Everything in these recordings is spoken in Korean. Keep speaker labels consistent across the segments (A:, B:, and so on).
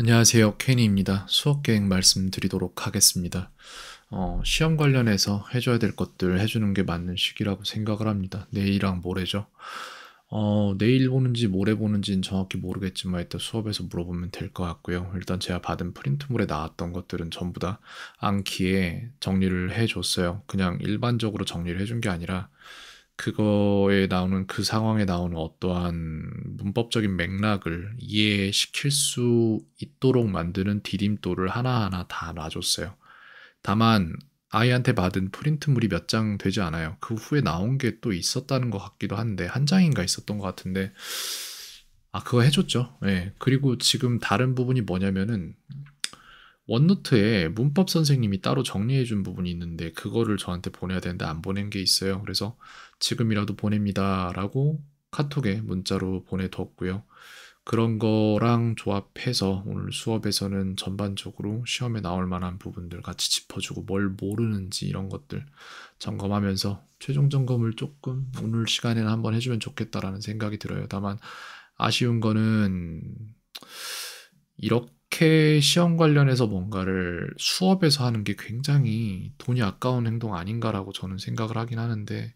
A: 안녕하세요. 케니입니다. 수업 계획 말씀드리도록 하겠습니다. 어, 시험 관련해서 해줘야 될 것들 해주는 게 맞는 시기라고 생각을 합니다. 내일이랑 모레죠. 어, 내일 보는지 모레 보는지는 정확히 모르겠지만 일단 수업에서 물어보면 될 것 같고요. 일단 제가 받은 프린트물에 나왔던 것들은 전부 다앙키에 정리를 해줬어요. 그냥 일반적으로 정리를 해준 게 아니라 그거에 나오는 그 상황에 나오는 어떠한 문법적인 맥락을 이해시킬 수 있도록 만드는 디딤돌을 하나하나 다 놔줬어요. 다만 아이한테 받은 프린트물이 몇 장 되지 않아요. 그 후에 나온 게 또 있었다는 것 같기도 한데 한 장인가 있었던 것 같은데 아 그거 해줬죠. 예. 네. 그리고 지금 다른 부분이 뭐냐면은 원노트에 문법 선생님이 따로 정리해 준 부분이 있는데 그거를 저한테 보내야 되는데 안 보낸 게 있어요. 그래서 지금이라도 보냅니다. 라고 카톡에 문자로 보내뒀고요. 그런 거랑 조합해서 오늘 수업에서는 전반적으로 시험에 나올 만한 부분들 같이 짚어주고 뭘 모르는지 이런 것들 점검하면서 최종 점검을 조금 오늘 시간에는 한번 해주면 좋겠다라는 생각이 들어요. 다만 아쉬운 거는 이렇게 이렇게 시험 관련해서 뭔가를 수업에서 하는 게 굉장히 돈이 아까운 행동 아닌가라고 저는 생각을 하긴 하는데,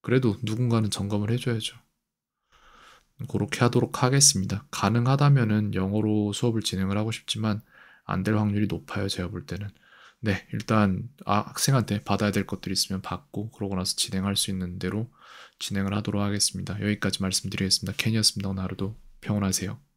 A: 그래도 누군가는 점검을 해줘야죠. 그렇게 하도록 하겠습니다. 가능하다면은 영어로 수업을 진행을 하고 싶지만 안 될 확률이 높아요. 제가 볼 때는. 네, 일단 아, 학생한테 받아야 될 것들이 있으면 받고 그러고 나서 진행할 수 있는 대로 진행을 하도록 하겠습니다. 여기까지 말씀드리겠습니다. 켄이었습니다. 오늘 하루도 평온하세요.